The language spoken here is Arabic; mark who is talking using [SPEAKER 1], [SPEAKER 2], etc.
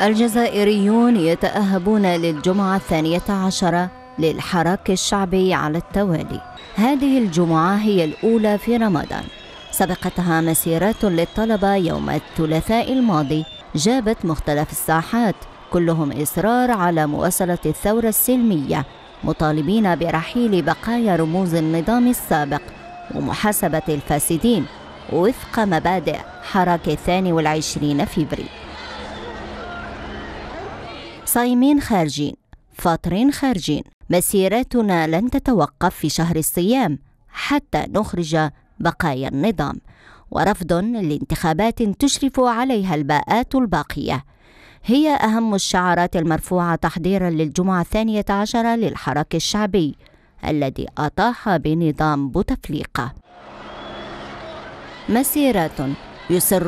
[SPEAKER 1] الجزائريون يتأهبون للجمعة الثانية عشرة للحراك الشعبي على التوالي هذه الجمعة هي الأولى في رمضان سبقتها مسيرات للطلبة يوم الثلاثاء الماضي جابت مختلف الساحات كلهم إصرار على مواصلة الثورة السلمية مطالبين برحيل بقايا رموز النظام السابق ومحاسبة الفاسدين وفق مبادئ حراك الثاني والعشرين فبراير صايمين خارجين فاطرين خارجين مسيرتنا لن تتوقف في شهر الصيام حتى نخرج بقايا النظام ورفض لانتخابات تشرف عليها الباءات الباقيه هي اهم الشعارات المرفوعه تحضيرا للجمعه الثانيه عشره للحراك الشعبي الذي اطاح بنظام بوتفليقه مسيرات يصر